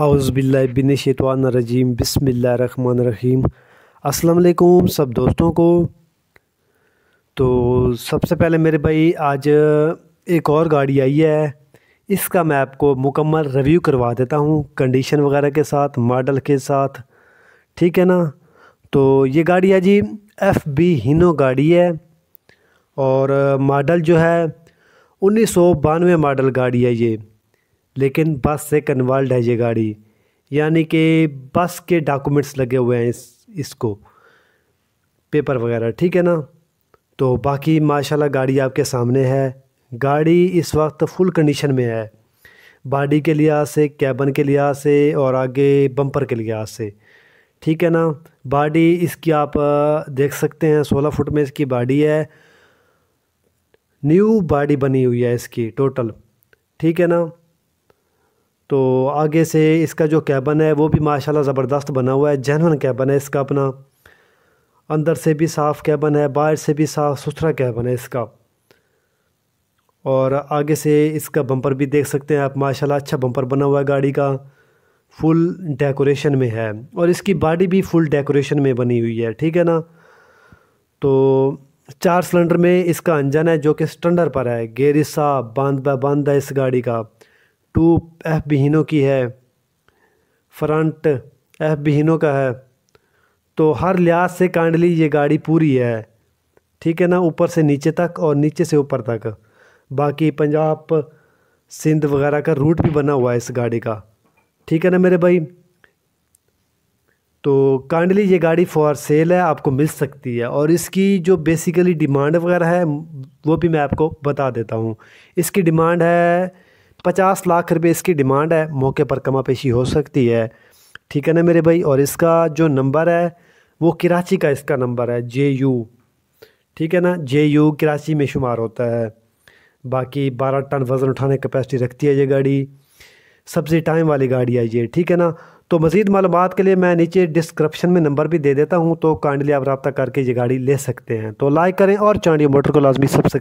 run बसमीम असलकुम सब दोस्तों को तो सबसे पहले मेरे भाई आज एक और गाड़ी आई है इसका मैं आपको मुकम्मल रिव्यू करवा देता हूँ कंडीशन वगैरह के साथ मॉडल के साथ ठीक है ना तो ये गाड़ी है जी एफ़ बी हिनो गाड़ी है और मॉडल जो है उन्नीस सौ बानवे मॉडल गाड़ी है ये लेकिन बस से कन्वर्ल्ड है ये गाड़ी यानी कि बस के डॉक्यूमेंट्स लगे हुए हैं इस इसको पेपर वगैरह ठीक है ना तो बाकी माशाल्लाह गाड़ी आपके सामने है गाड़ी इस वक्त फुल कंडीशन में है बॉडी के लिहाज से कैबन के लिहाज से और आगे बम्पर के लिहाज से ठीक है ना बॉडी इसकी आप देख सकते हैं सोलह फुट में इसकी बॉडी है न्यू बॉडी बनी हुई है इसकी टोटल ठीक है ना तो आगे से इसका जो कैबन है वो भी माशाल्लाह ज़बरदस्त बना हुआ है जैनवन कैबन है इसका अपना अंदर से भी साफ़ कैबन है बाहर से भी साफ़ सुथरा कैबन है इसका और आगे से इसका बम्पर भी देख सकते हैं आप माशाल्लाह अच्छा बम्पर बना हुआ है गाड़ी का फुल डेकोरेशन में है और इसकी बॉडी भी फुल डेकोरेशन में बनी हुई है ठीक है ना तो चार सिलेंडर में इसका इंजन है जो कि स्टैंडर पर है गेरिसा बांध बा बांध है इस गाड़ी का टू एफ बिहीनों की है फ्रंट एफ बिहीनों का है तो हर लिहाज से कांडली ये गाड़ी पूरी है ठीक है ना ऊपर से नीचे तक और नीचे से ऊपर तक बाकी पंजाब सिंध वगैरह का रूट भी बना हुआ है इस गाड़ी का ठीक है ना मेरे भाई तो कांडली ये गाड़ी फॉर सेल है आपको मिल सकती है और इसकी जो बेसिकली डिमांड वगैरह है वो भी मैं आपको बता देता हूँ इसकी डिमांड है पचास लाख रुपए इसकी डिमांड है मौके पर कमा पेशी हो सकती है ठीक है ना मेरे भाई और इसका जो नंबर है वो कराची का इसका नंबर है जे यू ठीक है ना जे यू कराची में शुमार होता है बाकी बारह टन वज़न उठाने की कैपेसिटी रखती है ये गाड़ी सबसे टाइम वाली गाड़ी है ये ठीक है ना तो मज़ीद मालूम के लिए मैं नीचे डिस्क्रिप्शन में नंबर भी दे देता हूँ तो काइंडली आप रबा करके ये गाड़ी ले सकते हैं तो लाइक करें और चाँडियो मोटर को लाजमी सबसे